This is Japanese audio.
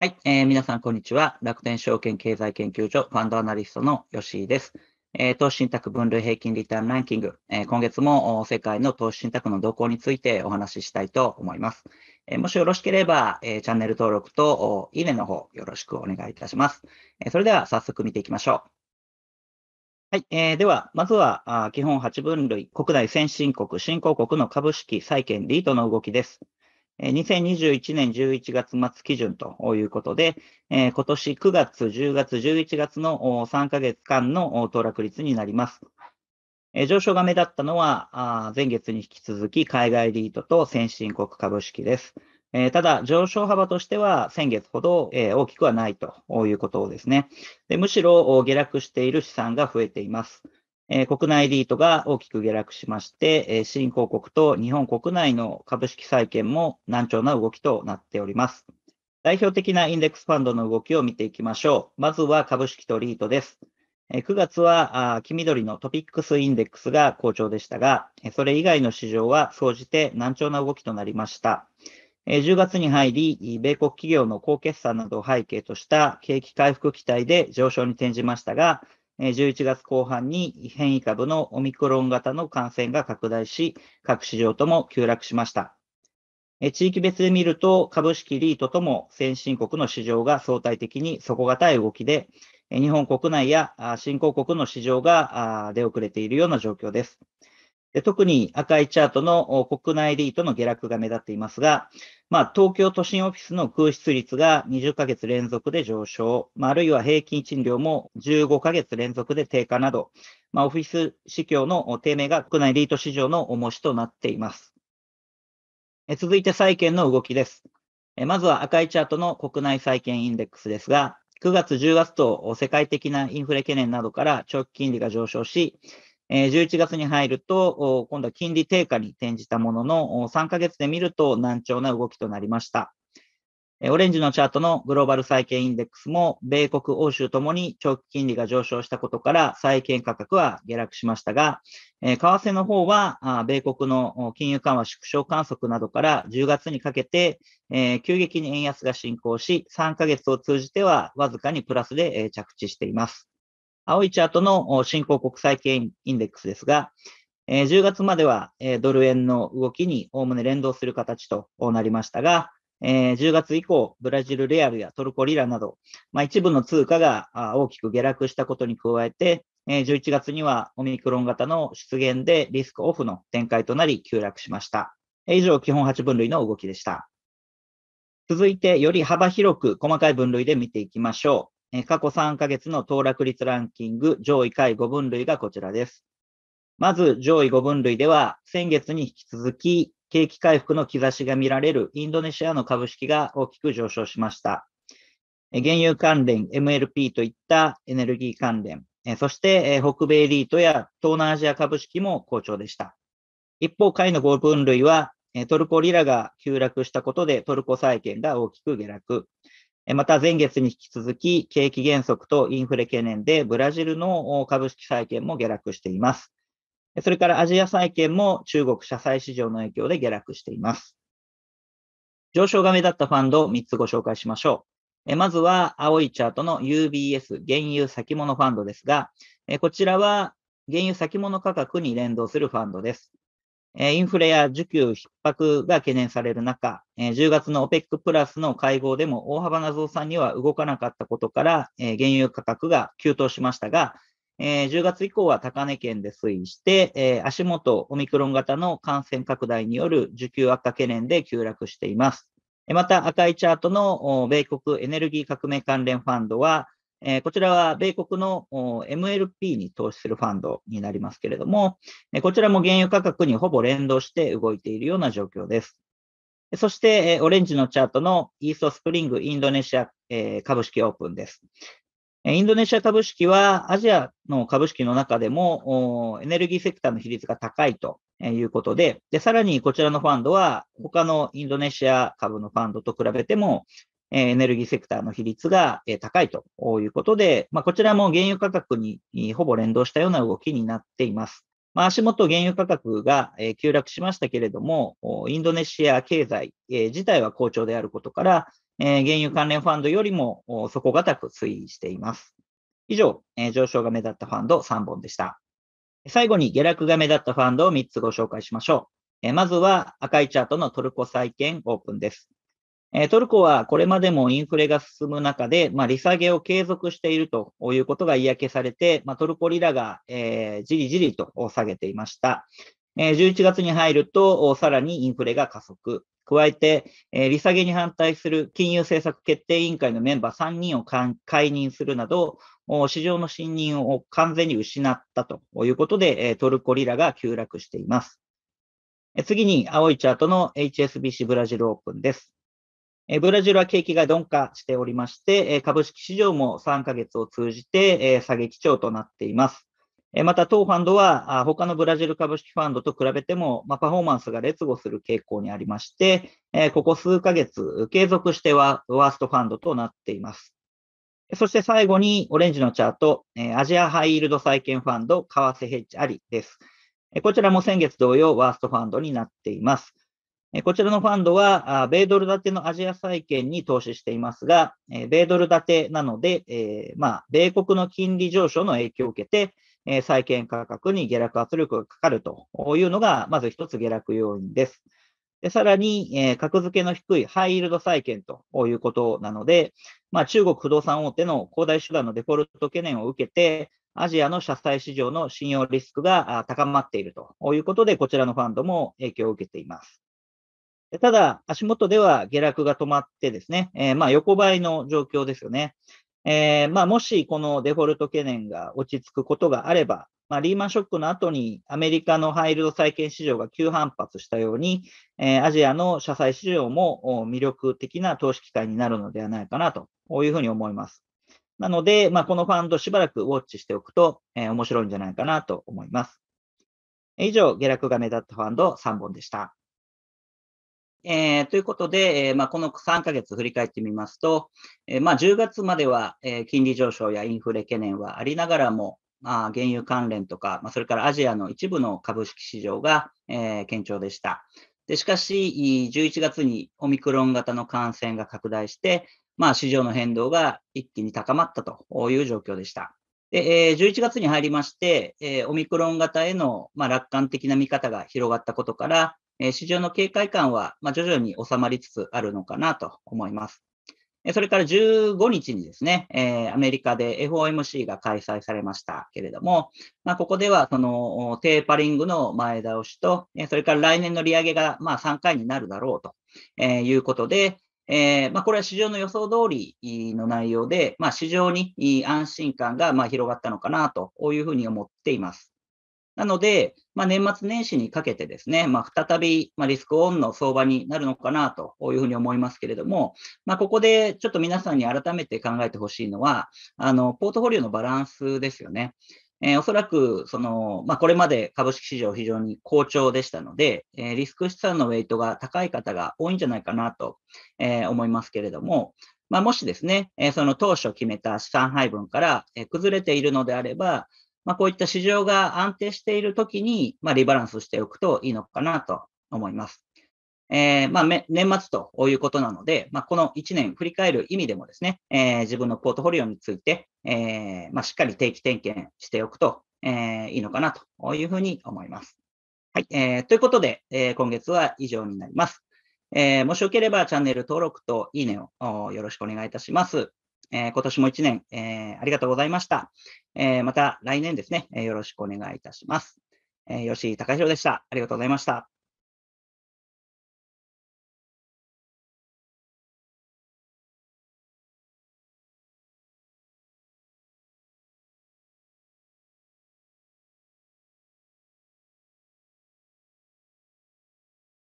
はい、えー、皆さん、こんにちは。楽天証券経済研究所ファンドアナリストの吉井です。えー、投資信託分類平均リターンランキング、えー、今月も世界の投資信託の動向についてお話ししたいと思います。えー、もしよろしければ、えチャンネル登録といいねの方よろしくお願いいたします。えそれでは早速見ていきましょう。はい、えー、では、まずはあ基本8分類、国内先進国、新興国の株式、債券、リートの動きです。2021年11月末基準ということで、今年9月、10月、11月の3ヶ月間の騰落率になります。上昇が目立ったのは、前月に引き続き海外リートと先進国株式です。ただ、上昇幅としては先月ほど大きくはないということですね。むしろ下落している資産が増えています。え国内リートが大きく下落しまして、え新興国と日本国内の株式債券も難聴な動きとなっております。代表的なインデックスファンドの動きを見ていきましょう。まずは株式とリートです。9月は黄緑のトピックスインデックスが好調でしたが、それ以外の市場は総じて難聴な動きとなりました。10月に入り、米国企業の高決算などを背景とした景気回復期待で上昇に転じましたが、11月後半に変異株のオミクロン型の感染が拡大し、各市場とも急落しました。地域別で見ると、株式リートとも先進国の市場が相対的に底堅い動きで、日本国内や新興国の市場が出遅れているような状況です。特に赤いチャートの国内リートの下落が目立っていますが、まあ、東京都心オフィスの空室率が20ヶ月連続で上昇、まあ、あるいは平均賃料も15ヶ月連続で低下など、まあ、オフィス市況の低迷が国内リート市場の重しとなっています。続いて債券の動きです。まずは赤いチャートの国内債券インデックスですが、9月、10月と世界的なインフレ懸念などから長期金利が上昇し、11月に入ると、今度は金利低下に転じたものの、3ヶ月で見ると難聴な動きとなりました。オレンジのチャートのグローバル債券インデックスも、米国、欧州ともに長期金利が上昇したことから、債券価格は下落しましたが、為替の方は、米国の金融緩和縮小観測などから10月にかけて、急激に円安が進行し、3ヶ月を通じてはわずかにプラスで、着地しています。青いチャートの新興国際系インデックスですが、10月まではドル円の動きにおおむね連動する形となりましたが、10月以降、ブラジルレアルやトルコリラなど、まあ、一部の通貨が大きく下落したことに加えて、11月にはオミクロン型の出現でリスクオフの展開となり急落しました。以上、基本8分類の動きでした。続いて、より幅広く細かい分類で見ていきましょう。過去3ヶ月の騰落率ランキング上位下位5分類がこちらです。まず上位5分類では、先月に引き続き景気回復の兆しが見られるインドネシアの株式が大きく上昇しました。原油関連、MLP といったエネルギー関連、そして北米リートや東南アジア株式も好調でした。一方、下位の5分類はトルコリラが急落したことでトルコ債券が大きく下落。また前月に引き続き景気減速とインフレ懸念でブラジルの株式債券も下落しています。それからアジア債券も中国社債市場の影響で下落しています。上昇が目立ったファンドを3つご紹介しましょう。まずは青いチャートの UBS 原油先物ファンドですが、こちらは原油先物価格に連動するファンドです。インフレや需給逼迫が懸念される中、10月の OPEC プラスの会合でも大幅な増産には動かなかったことから、原油価格が急騰しましたが、10月以降は高値圏で推移して、足元オミクロン型の感染拡大による需給悪化懸念で急落しています。また赤いチャートの米国エネルギー革命関連ファンドは、えこちらは米国の MLP に投資するファンドになりますけれども、えこちらも原油価格にほぼ連動して動いているような状況です。そして、えオレンジのチャートのイーストスプリングインドネシア、え株式オープンです。インドネシア株式はアジアの株式の中でもエネルギーセクターの比率が高いということでで、さらにこちらのファンドは他のインドネシア株のファンドと比べてもエネルギーセクターの比率が高いということで、まあ、こちらも原油価格にほぼ連動したような動きになっています。まあ、足元原油価格が急落しましたけれども、インドネシア経済自体は好調であることから、原油関連ファンドよりも底堅く推移しています。以上、上昇が目立ったファンド3本でした。最後に下落が目立ったファンドを3つご紹介しましょう。まずは赤いチャートのトルコ債券オープンです。トルコはこれまでもインフレが進む中で、まあ、利下げを継続しているということが嫌気されて、まあ、トルコリラが、えー、じりじりと下げていました。11月に入ると、さらにインフレが加速。加えて、利下げに反対する金融政策決定委員会のメンバー3人を解任するなど、市場の信任を完全に失ったということで、トルコリラが急落しています。次に青いチャートの HSBC ブラジルオープンです。ブラジルは景気が鈍化しておりまして、株式市場も3ヶ月を通じて下げ基調となっています。また、当ファンドは他のブラジル株式ファンドと比べてもパフォーマンスが劣後する傾向にありまして、ここ数ヶ月継続してはワーストファンドとなっています。そして最後にオレンジのチャート、アジアハイイールド債券ファンド、為替ヘッジありです。こちらも先月同様ワーストファンドになっています。こちらのファンドは、米ドル建てのアジア債券に投資していますが、米ドル建てなので、えまあ、米国の金利上昇の影響を受けて、え債券価格に下落圧力がかかるというのが、まず一つ下落要因です。でさらに、え格付けの低いハイイールド債券ということなので、まあ、中国不動産大手の恒大手段のデフォルト懸念を受けて、アジアの社債市場の信用リスクが高まっているということで、こちらのファンドも影響を受けています。ただ、足元では下落が止まってですね、えー、まあ横ばいの状況ですよね。えー、まあもしこのデフォルト懸念が落ち着くことがあれば、まあ、リーマンショックの後にアメリカのハイルド債券市場が急反発したように、えー、アジアの社債市場も魅力的な投資機会になるのではないかなというふうに思います。なので、まあ、このファンドしばらくウォッチしておくと、えー、面白いんじゃないかなと思います。以上、下落が目立ったファンド3本でした。えー、ということで、えーまあ、この3か月振り返ってみますと、えーまあ、10月までは、えー、金利上昇やインフレ懸念はありながらも、まあ、原油関連とか、まあ、それからアジアの一部の株式市場が、えー、堅調でした。でしかし、11月にオミクロン型の感染が拡大して、まあ、市場の変動が一気に高まったという状況でした。でえー、11月に入りまして、えー、オミクロン型への、まあ、楽観的な見方が広がったことから、市場の警戒感は、徐々に収まりつつあるのかなと思います。それから15日にですね、アメリカで FOMC が開催されましたけれども、まあ、ここではそのテーパリングの前倒しと、それから来年の利上げがま3回になるだろうと、いうことで、えまこれは市場の予想通りの内容で、ま市場に安心感がま広がったのかなというふうに思っています。なので、まあ、年末年始にかけてですね、まあ、再び、まリスクオンの相場になるのかなというふうに思いますけれども、まあ、ここでちょっと皆さんに改めて考えてほしいのは、あの、ポートフォリオのバランスですよね。えー、おそらく、その、まあ、これまで株式市場非常に好調でしたので、えー、リスク資産のウェイトが高い方が多いんじゃないかなと、えー、思いますけれども、まあ、もしですね、えその当初決めた資産配分から、え崩れているのであれば、まあ、こういった市場が安定しているときに、まあ、リバランスしておくといいのかなと思います。えー、まあ、年末ということなので、まあ、この1年振り返る意味でもですね、えー、自分のポートフォリオについて、えー、まあ、しっかり定期点検しておくと、えいいのかなというふうに思います。はい、えー、ということで、え今月は以上になります。えもしよければチャンネル登録といいねをよろしくお願いいたします。えー、今年も1年、えー、ありがとうございました。えー、また来年ですね、えよろしくお願いいたします。え吉井隆弘でした。ありがとうございました。